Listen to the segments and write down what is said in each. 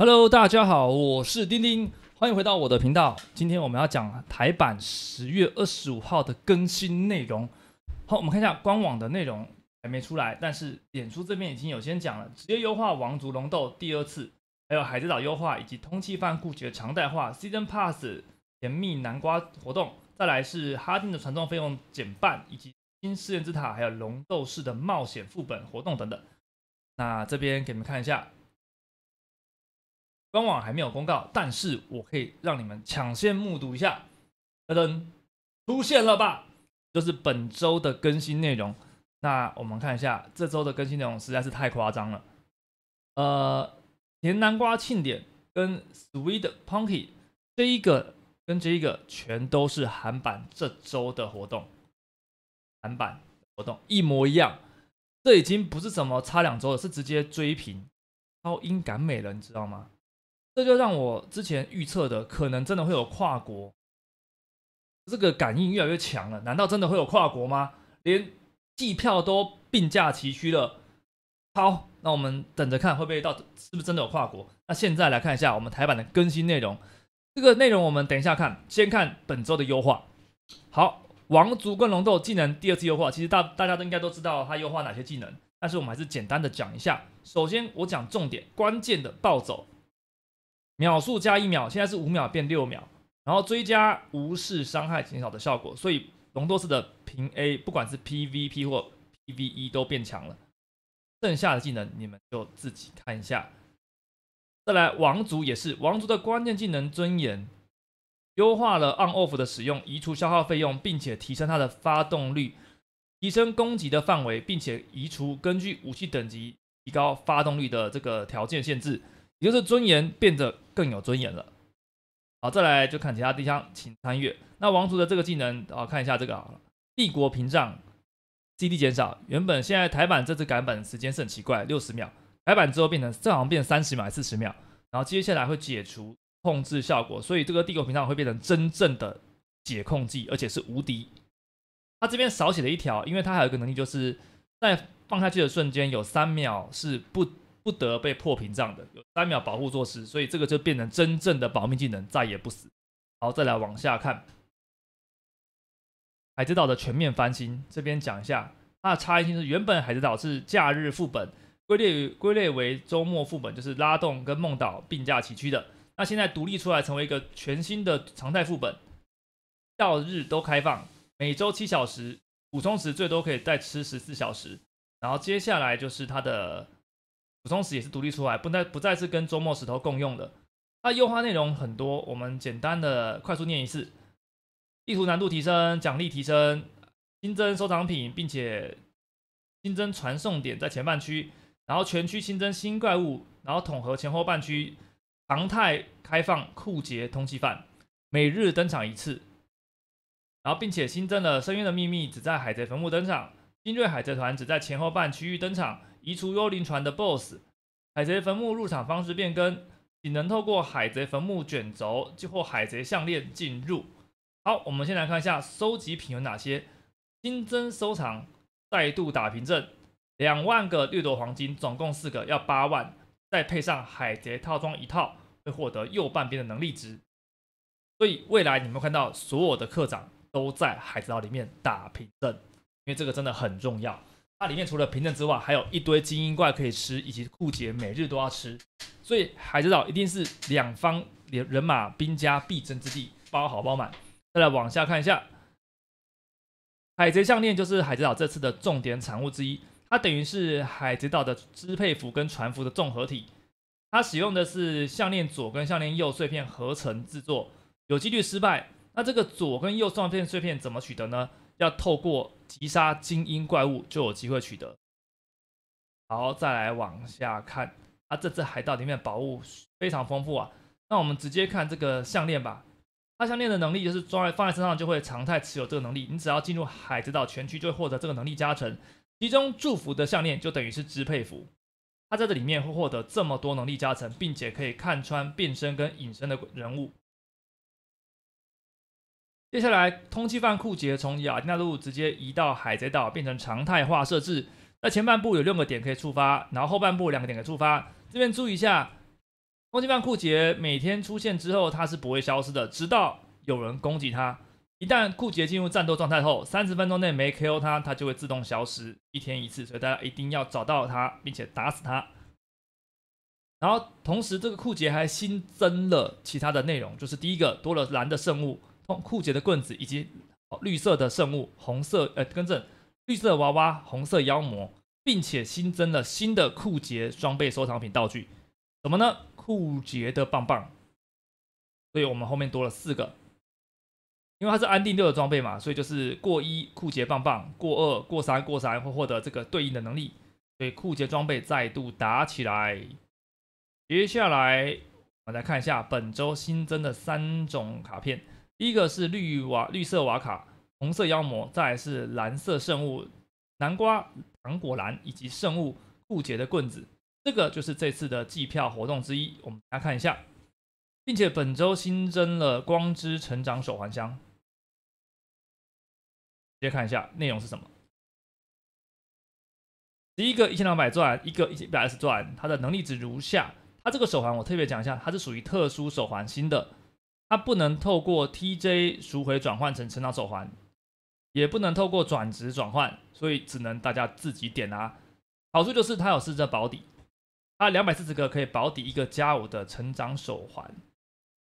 Hello，大家好，我是丁丁，欢迎回到我的频道。今天我们要讲台版十月二十五号的更新内容。好，我们看一下官网的内容还没出来，但是演出这边已经有先讲了。职业优化王族龙斗第二次，还有海之岛优化以及通气顾固的常态化，Season Pass 甜蜜南瓜活动，再来是哈丁的传送费用减半，以及新试验之塔还有龙斗士的冒险副本活动等等。那这边给你们看一下。官网还没有公告，但是我可以让你们抢先目睹一下，噔噔出现了吧？就是本周的更新内容。那我们看一下这周的更新内容实在是太夸张了。呃，甜南瓜庆典跟 Sweet Punky 这一个跟这一个全都是韩版这周的活动，韩版活动一模一样。这已经不是什么差两周了，是直接追平超英赶美了，你知道吗？这就让我之前预测的，可能真的会有跨国，这个感应越来越强了。难道真的会有跨国吗？连机票都并驾齐驱了。好，那我们等着看，会不会到是不是真的有跨国？那现在来看一下我们台版的更新内容。这个内容我们等一下看，先看本周的优化。好，王族跟龙斗技能第二次优化，其实大大家都应该都知道它优化哪些技能，但是我们还是简单的讲一下。首先我讲重点关键的暴走。秒数加一秒，现在是五秒变六秒，然后追加无视伤害减少的效果，所以隆多斯的平 A 不管是 PVP 或 PVE 都变强了。剩下的技能你们就自己看一下。再来，王族也是，王族的关键技能尊严，优化了 on off 的使用，移除消耗费用，并且提升它的发动率，提升攻击的范围，并且移除根据武器等级提高发动率的这个条件限制，也就是尊严变得。更有尊严了，好，再来就看其他地方，请翻阅。那王族的这个技能啊，看一下这个帝国屏障，CD 减少。原本现在台版这次改版时间是很奇怪，六十秒改版之后变成正好变三十秒、还四十秒，然后接下来会解除控制效果，所以这个帝国屏障会变成真正的解控技，而且是无敌。他这边少写了一条，因为他还有一个能力就是，在放下去的瞬间有三秒是不。不得被破屏障的有三秒保护措施，所以这个就变成真正的保命技能，再也不死。好，再来往下看，海之岛的全面翻新，这边讲一下它的差异性是：原本海之岛是假日副本，归类于归类为周末副本，就是拉动跟梦岛并驾齐驱的。那现在独立出来，成为一个全新的常态副本，到日都开放，每周七小时，补充时最多可以再吃十四小时。然后接下来就是它的。补充石也是独立出来，不再不再是跟周末石头共用的。那优化内容很多，我们简单的快速念一次：地图难度提升，奖励提升，新增收藏品，并且新增传送点在前半区，然后全区新增新怪物，然后统合前后半区，常态开放酷杰通缉犯，每日登场一次。然后并且新增了深渊的秘密，只在海贼坟墓登场；精锐海贼团只在前后半区域登场。移除幽灵船的 BOSS，海贼坟墓入场方式变更，仅能透过海贼坟墓卷轴或海贼项链进入。好，我们先来看一下收集品有哪些。新增收藏，再度打凭证，两万个掠夺黄金，总共四个要八万，再配上海贼套装一套，会获得右半边的能力值。所以未来你们看到所有的课长都在海贼岛里面打凭证，因为这个真的很重要。它里面除了凭证之外，还有一堆精英怪可以吃，以及酷姐每日都要吃，所以海贼岛一定是两方人人马兵家必争之地，包好包满。再来往下看一下，海贼项链就是海贼岛这次的重点产物之一，它等于是海贼岛的支配服跟船服的综合体，它使用的是项链左跟项链右碎片合成制作，有几率失败。那这个左跟右双片碎片怎么取得呢？要透过。击杀精英怪物就有机会取得。好，再来往下看，啊，这只海盗里面宝物非常丰富啊。那我们直接看这个项链吧。它项链的能力就是装在放在身上就会常态持有这个能力，你只要进入海之岛全区就会获得这个能力加成。其中祝福的项链就等于是支配符，它在这里面会获得这么多能力加成，并且可以看穿变身跟隐身的人物。接下来，通缉犯库杰从雅典娜路直接移到海贼岛，变成常态化设置。那前半部有六个点可以触发，然后后半部两个点可以触发。这边注意一下，通缉犯库杰每天出现之后，它是不会消失的，直到有人攻击他。一旦库杰进入战斗状态后，三十分钟内没 KO 他，他就会自动消失。一天一次，所以大家一定要找到他，并且打死他。然后同时，这个库杰还新增了其他的内容，就是第一个多了蓝的圣物。酷杰的棍子以及绿色的圣物，红色呃跟正，绿色娃娃，红色妖魔，并且新增了新的酷杰装备收藏品道具，什么呢？酷杰的棒棒，所以我们后面多了四个，因为它是安定六的装备嘛，所以就是过一酷杰棒棒，过二过三过三会获得这个对应的能力，所以酷杰装备再度打起来。接下来我们来看一下本周新增的三种卡片。第一个是绿瓦绿色瓦卡，红色妖魔，再是蓝色圣物南瓜糖果篮以及圣物固结的棍子，这个就是这次的计票活动之一。我们来看一下，并且本周新增了光之成长手环箱，直接看一下内容是什么。第一个一千两百钻，一个一百二十钻，它的能力值如下。它这个手环我特别讲一下，它是属于特殊手环新的。它不能透过 TJ 赎回转换成成长手环，也不能透过转值转换，所以只能大家自己点啊。好处就是它有四折保底，它两百四十个可以保底一个加五的成长手环。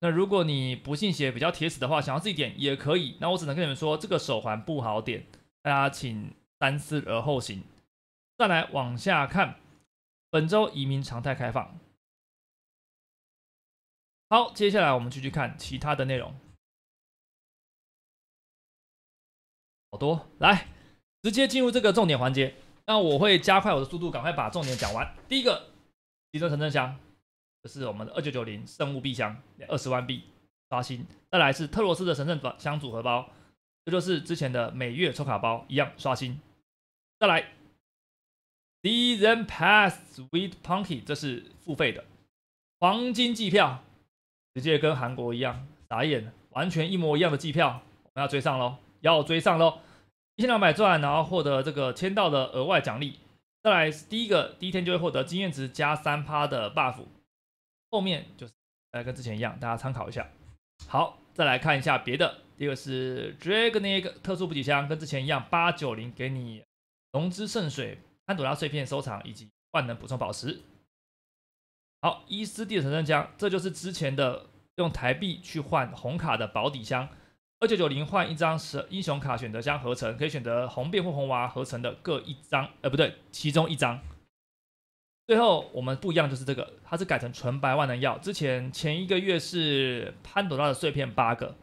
那如果你不信邪比较铁死的话，想要自己点也可以。那我只能跟你们说，这个手环不好点，大家请三思而后行。再来往下看，本周移民常态开放。好，接下来我们继续看其他的内容。好多，来直接进入这个重点环节。那我会加快我的速度，赶快把重点讲完。第一个，集尊神圣箱，这是我们的二九九零圣物币箱，二十万币刷新。再来是特罗斯的神圣箱组合包，这就是之前的每月抽卡包一样刷新。再来，Dizen Pass Sweet Punky，这是付费的黄金计票。直接跟韩国一样，打眼，完全一模一样的机票，我们要追上喽，要追上喽！一千两百钻，然后获得这个签到的额外奖励，再来第一个第一天就会获得经验值加三趴的 buff，后面就是，来跟之前一样，大家参考一下。好，再来看一下别的，第一个是 Dragon Egg 特殊补给箱，跟之前一样，八九零给你龙之圣水、安朵拉碎片收藏以及万能补充宝石。好，伊斯蒂的神圣箱，这就是之前的用台币去换红卡的保底箱，二九九零换一张十英雄卡选择箱合成，可以选择红变或红娃合成的各一张，呃不对，其中一张。最后我们不一样就是这个，它是改成纯白万能药，之前前一个月是潘朵拉的碎片八个，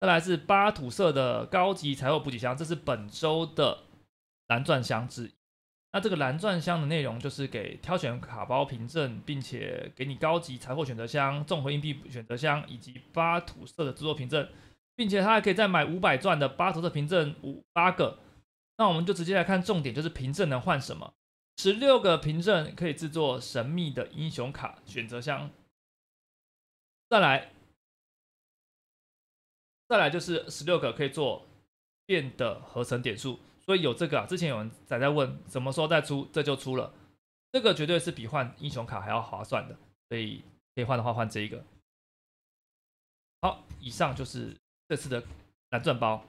再来是巴土色的高级财务补给箱，这是本周的蓝钻箱子。那这个蓝钻箱的内容就是给挑选卡包凭证，并且给你高级财货选择箱、综合硬币选择箱以及巴图色的制作凭证，并且它还可以再买五百钻的巴图色凭证五八个。那我们就直接来看重点，就是凭证能换什么？十六个凭证可以制作神秘的英雄卡选择箱。再来，再来就是十六个可以做变的合成点数。所以有这个，啊，之前有人在在问什么时候再出，这就出了。这个绝对是比换英雄卡还要划算的，所以可以换的话换这一个。好，以上就是这次的蓝钻包，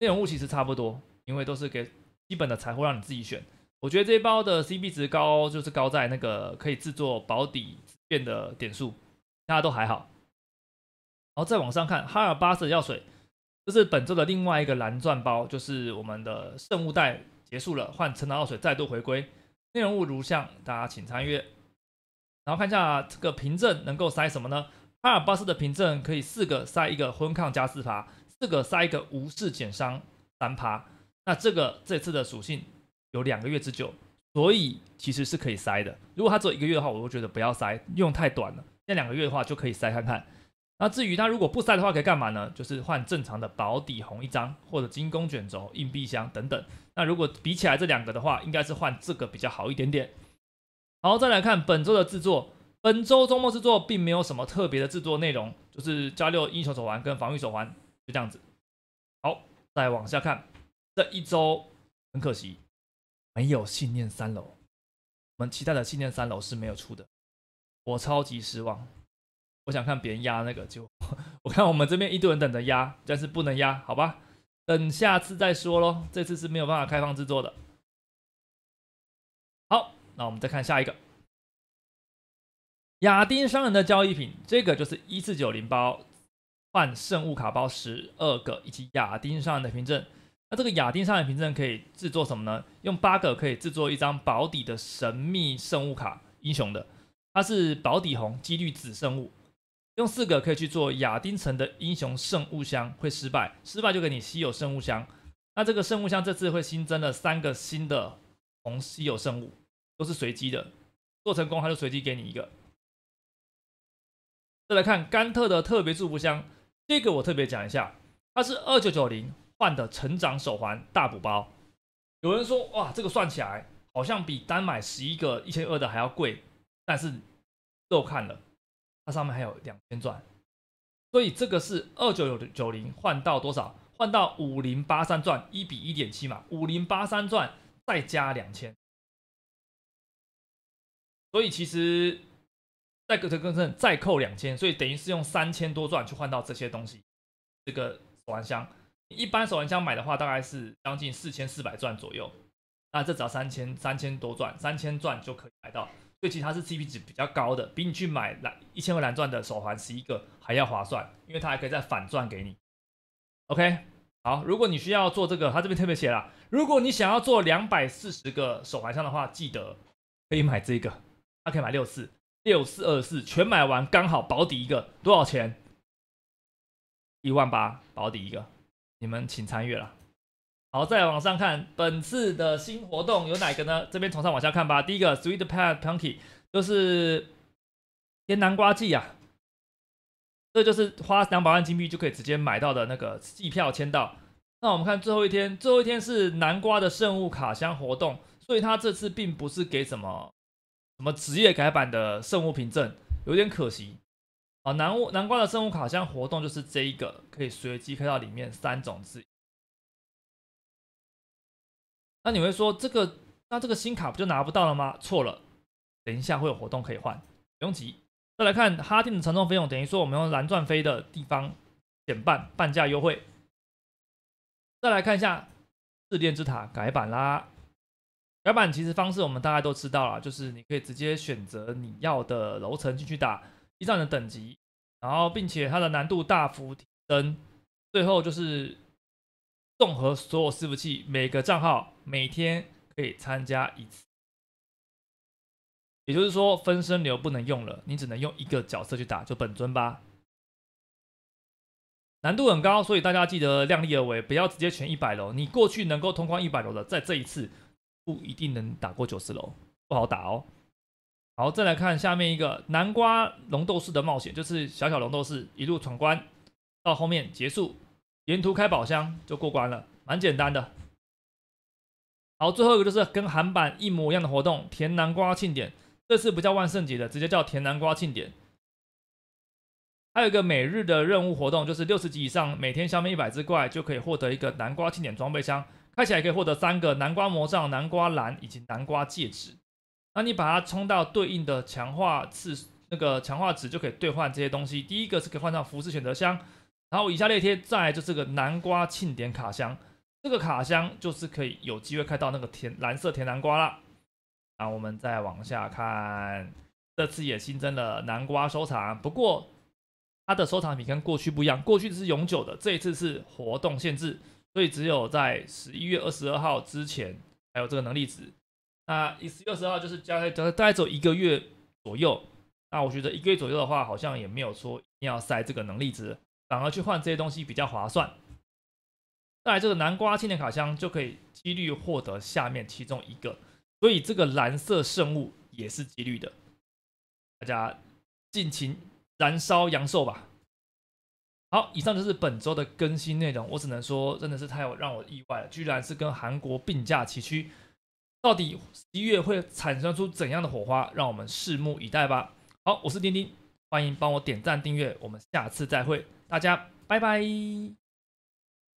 内容物其实差不多，因为都是给基本的财绘让你自己选。我觉得这一包的 CP 值高，就是高在那个可以制作保底变的点数，大家都还好。然后再往上看哈尔巴斯药水。这是本周的另外一个蓝钻包，就是我们的圣物袋结束了，换晨祷水再度回归，内容物如下，大家请参阅。然后看一下这个凭证能够塞什么呢？阿尔巴斯的凭证可以四个塞一个昏抗加四趴，四个塞一个无视减伤三趴。那这个这次的属性有两个月之久，所以其实是可以塞的。如果他只有一个月的话，我会觉得不要塞，用太短了。那两个月的话就可以塞看看。那至于它如果不塞的话，可以干嘛呢？就是换正常的保底红一张，或者精工卷轴、硬币箱等等。那如果比起来这两个的话，应该是换这个比较好一点点。好，再来看本周的制作。本周周末制作并没有什么特别的制作内容，就是加六英雄手环跟防御手环，就这样子。好，再往下看，这一周很可惜，没有信念三楼。我们期待的信念三楼是没有出的，我超级失望。我想看别人压那个就，我看我们这边一堆人等着压，但是不能压，好吧，等下次再说咯，这次是没有办法开放制作的。好，那我们再看下一个，亚丁商人的交易品，这个就是一四九零包换圣物卡包十二个以及亚丁商人的凭证。那这个亚丁商人凭证可以制作什么呢？用八个可以制作一张保底的神秘圣物卡英雄的，它是保底红几率紫圣物。用四个可以去做亚丁城的英雄圣物箱，会失败，失败就给你稀有圣物箱。那这个圣物箱这次会新增了三个新的红稀有圣物，都是随机的，做成功它就随机给你一个。再来看甘特的特别祝福箱，这个我特别讲一下，它是二九九零换的成长手环大补包。有人说哇，这个算起来好像比单买十一个一千二的还要贵，但是够看了。它上面还有两千转，所以这个是二九九九零换到多少？换到五零八三转，一比一点七嘛，五零八三转再加两千，所以其实再格更根正再扣两千，所以等于是用三千多转去换到这些东西，这个手环箱。一般手环箱买的话大概是将近四千四百转左右，那这只要三千三千多转，三千转就可以买到。对其他是 CP 值比较高的，比你去买蓝一千块蓝钻的手环十一个还要划算，因为它还可以再反钻给你。OK，好，如果你需要做这个，它这边特别写了，如果你想要做两百四十个手环上的话，记得可以买这个，它可以买六四六四二四全买完刚好保底一个多少钱？一万八保底一个，你们请参与了。好，再往上看，本次的新活动有哪个呢？这边从上往下看吧。第一个 Sweet p a t Punky，就是天南瓜季啊，这就是花两百万金币就可以直接买到的那个季票签到。那我们看最后一天，最后一天是南瓜的圣物卡箱活动，所以它这次并不是给什么什么职业改版的圣物凭证，有点可惜啊。南屋南瓜的圣物卡箱活动就是这一个，可以随机开到里面三种字。那你会说这个，那这个新卡不就拿不到了吗？错了，等一下会有活动可以换，不用急。再来看哈定的承重费用，等于说我们用蓝钻飞的地方减半，半价优惠。再来看一下试炼之塔改版啦，改版其实方式我们大家都知道了，就是你可以直接选择你要的楼层进去打一战的等级，然后并且它的难度大幅提升，最后就是。综合所有伺服器，每个账号每天可以参加一次。也就是说，分身流不能用了，你只能用一个角色去打，就本尊吧。难度很高，所以大家记得量力而为，不要直接全一百楼。你过去能够通关一百楼的，在这一次不一定能打过九十楼，不好打哦。好，再来看下面一个南瓜龙斗士的冒险，就是小小龙斗士一路闯关到后面结束。沿途开宝箱就过关了，蛮简单的。好，最后一个就是跟韩版一模一样的活动——甜南瓜庆典。这次不叫万圣节的，直接叫甜南瓜庆典。还有一个每日的任务活动，就是六十级以上每天消灭一百只怪就可以获得一个南瓜庆典装备箱，开起来可以获得三个南瓜魔杖、南瓜篮以及南瓜戒指。那你把它冲到对应的强化次，那个强化值就可以兑换这些东西。第一个是可以换上服饰选择箱。然后以下列贴再就是个南瓜庆典卡箱，这个卡箱就是可以有机会开到那个甜蓝色甜南瓜啦。啊，我们再往下看，这次也新增了南瓜收藏，不过它的收藏品跟过去不一样，过去是永久的，这一次是活动限制，所以只有在十一月二十二号之前还有这个能力值。那十一月二十号就是大概大概走一个月左右，那我觉得一个月左右的话，好像也没有说一定要塞这个能力值。反而去换这些东西比较划算。再来这个南瓜纪念卡箱就可以几率获得下面其中一个，所以这个蓝色圣物也是几率的。大家尽情燃烧阳寿吧。好，以上就是本周的更新内容。我只能说，真的是太让我意外了，居然是跟韩国并驾齐驱。到底一月会产生出怎样的火花，让我们拭目以待吧。好，我是丁丁。欢迎帮我点赞订阅，我们下次再会，大家拜拜。